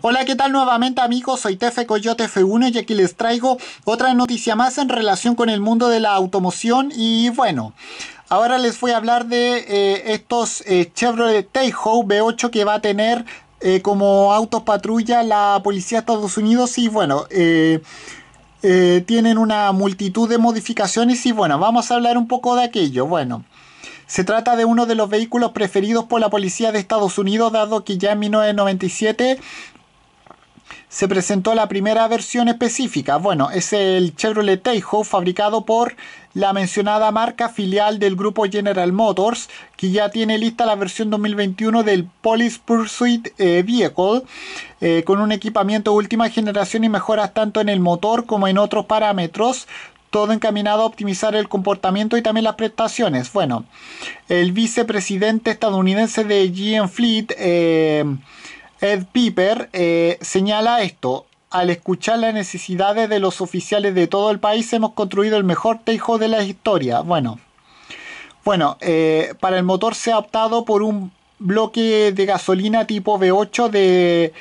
Hola, ¿qué tal nuevamente amigos? Soy Tefe Coyote F1 y aquí les traigo otra noticia más en relación con el mundo de la automoción y bueno... Ahora les voy a hablar de eh, estos eh, Chevrolet Tahoe V8 que va a tener eh, como autopatrulla la policía de Estados Unidos y bueno, tienen una multitud de modificaciones y bueno, vamos a hablar un poco de aquello. Bueno, se trata de uno de los vehículos preferidos por la policía de Estados Unidos, dado que ya en 1997 se presentó la primera versión específica. Bueno, es el Chevrolet Tahoe fabricado por la mencionada marca filial del grupo General Motors, que ya tiene lista la versión 2021 del Police Pursuit eh, Vehicle, eh, con un equipamiento de última generación y mejoras tanto en el motor como en otros parámetros, todo encaminado a optimizar el comportamiento y también las prestaciones. Bueno, el vicepresidente estadounidense de GM Fleet, eh, Ed Piper eh, señala esto. Al escuchar las necesidades de los oficiales de todo el país, hemos construido el mejor Tejo de la historia. Bueno, bueno eh, para el motor se ha optado por un bloque de gasolina tipo V8 de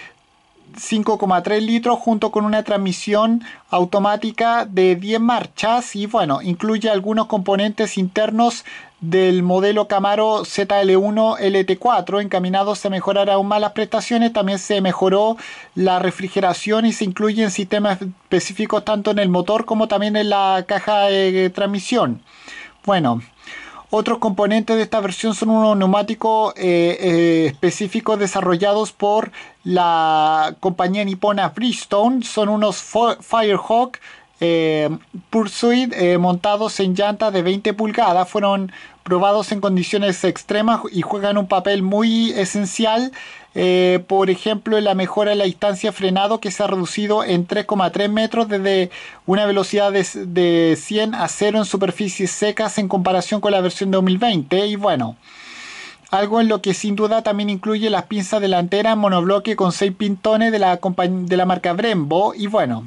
5,3 litros junto con una transmisión automática de 10 marchas y bueno, incluye algunos componentes internos del modelo Camaro ZL1 LT4 encaminados a mejorar aún más las prestaciones. También se mejoró la refrigeración y se incluyen sistemas específicos tanto en el motor como también en la caja de transmisión. Bueno, otros componentes de esta versión son unos neumáticos eh, eh, específicos desarrollados por la compañía nipona Bridgestone. Son unos Firehawk eh, pursuit eh, montados en llantas de 20 pulgadas fueron probados en condiciones extremas y juegan un papel muy esencial. Eh, por ejemplo, en la mejora de la distancia frenado que se ha reducido en 3,3 metros desde una velocidad de, 100 a 0 en superficies secas en comparación con la versión de 2020. Y bueno, algo en lo que sin duda también incluye las pinzas delanteras monobloque con 6 pintones de la marca Brembo. Y bueno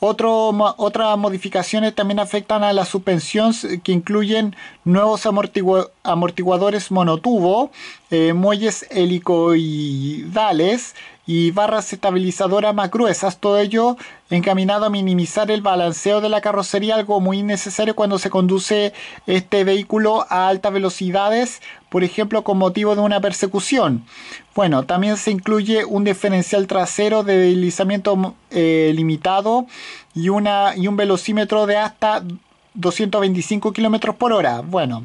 otra otras modificaciones también afectan a las suspensión que incluyen nuevos amortiguadores monotubo, eh, muelles helicoidales y barras estabilizadoras más gruesas, todo ello encaminado a minimizar el balanceo de la carrocería, algo muy necesario cuando se conduce este vehículo a altas velocidades, por ejemplo con motivo de una persecución. Bueno, también se incluye un diferencial trasero de deslizamiento eh, limitado y, una, y un velocímetro de hasta 225 km por hora. Bueno.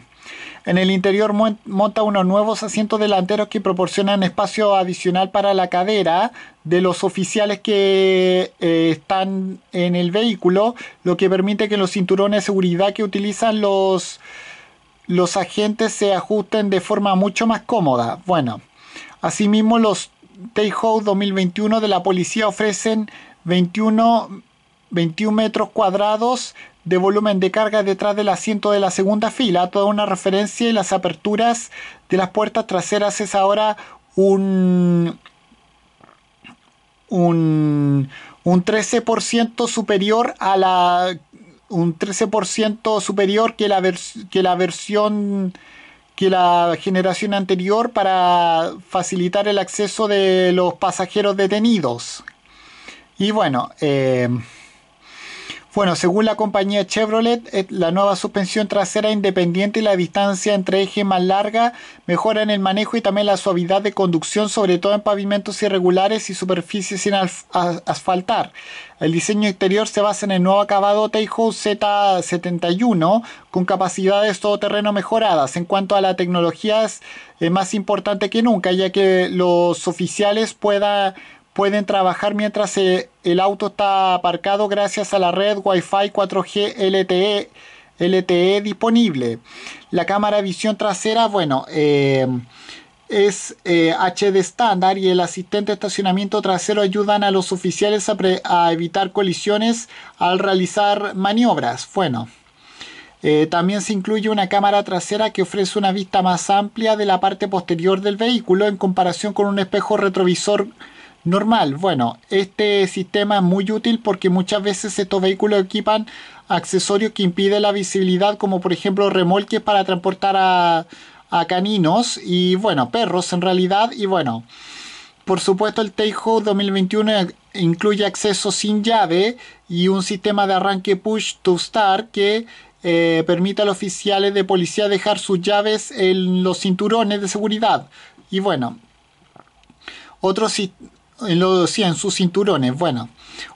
En el interior monta unos nuevos asientos delanteros que proporcionan espacio adicional para la cadera de los oficiales que eh, están en el vehículo, lo que permite que los cinturones de seguridad que utilizan los, los agentes se ajusten de forma mucho más cómoda. Bueno, asimismo los Tahoe 2021 de la policía ofrecen 21 metros cuadrados de volumen de carga detrás del asiento de la segunda fila, toda una referencia y las aperturas de las puertas traseras es ahora un, un, un 13% superior a la un 13% superior que la, que la versión que la generación anterior para facilitar el acceso de los pasajeros detenidos. Y bueno, eh, bueno, según la compañía Chevrolet, eh, la nueva suspensión trasera independiente y la distancia entre ejes más larga mejoran el manejo y también la suavidad de conducción, sobre todo en pavimentos irregulares y superficies sin asfaltar. El diseño exterior se basa en el nuevo acabado Tejo Z71 con capacidades todoterreno mejoradas. En cuanto a la tecnología es eh, más importante que nunca, ya que los oficiales puedan pueden trabajar mientras el auto está aparcado gracias a la red Wi-Fi 4G LTE, LTE disponible. La cámara visión trasera, bueno, eh, es HD eh, estándar y el asistente de estacionamiento trasero ayudan a los oficiales a, evitar colisiones al realizar maniobras. Bueno. Eh, también se incluye una cámara trasera que ofrece una vista más amplia de la parte posterior del vehículo en comparación con un espejo retrovisor normal. Bueno, este sistema es muy útil porque muchas veces estos vehículos equipan accesorios que impiden la visibilidad, como por ejemplo remolques para transportar a, caninos y bueno, perros en realidad. Y bueno, por supuesto el Teijo 2021 incluye acceso sin llave y un sistema de arranque push to start que eh, permite a los oficiales de policía dejar sus llaves en los cinturones de seguridad. Y bueno, otro, en sus cinturones. Bueno,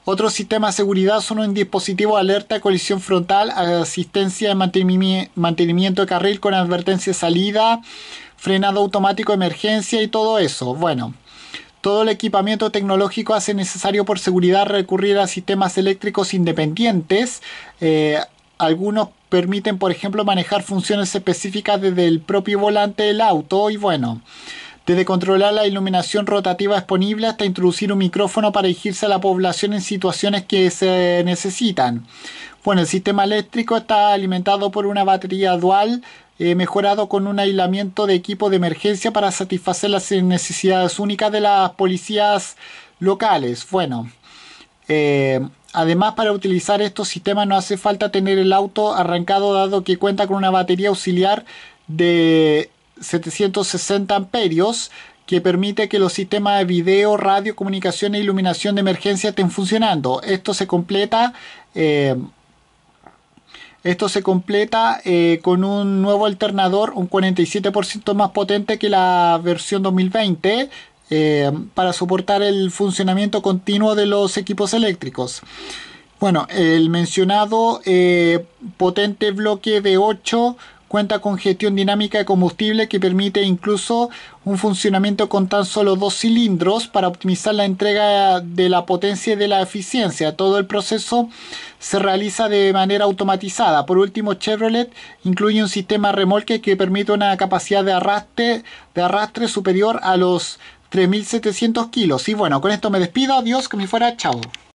otros sistemas de seguridad son un dispositivo de alerta, colisión frontal, asistencia de mantenimiento de carril con advertencia de salida, frenado automático de emergencia y todo eso. Bueno, todo el equipamiento tecnológico hace necesario por seguridad recurrir a sistemas eléctricos independientes. Eh, algunos permiten, por ejemplo, manejar funciones específicas desde el propio volante del auto y bueno desde controlar la iluminación rotativa disponible hasta introducir un micrófono para dirigirse a la población en situaciones que se necesitan. Bueno, el sistema eléctrico está alimentado por una batería dual eh, mejorado con un aislamiento de equipo de emergencia para satisfacer las necesidades únicas de las policías locales. Bueno, eh, además para utilizar estos sistemas no hace falta tener el auto arrancado dado que cuenta con una batería auxiliar de 760 amperios que permite que los sistemas de video, radio, comunicación e iluminación de emergencia estén funcionando. Esto se completa, eh, esto se completa eh, con un nuevo alternador, un 47% más potente que la versión 2020. Eh, para soportar el funcionamiento continuo de los equipos eléctricos. Bueno, el mencionado potente bloque de 8 Cuenta con gestión dinámica de combustible que permite incluso un funcionamiento con tan solo dos cilindros para optimizar la entrega de la potencia y de la eficiencia. Todo el proceso se realiza de manera automatizada. Por último, Chevrolet incluye un sistema remolque que permite una capacidad de arrastre, de arrastre superior a los 3.700 kilos. Y bueno, con esto me despido. Adiós, que me fuera. Chao.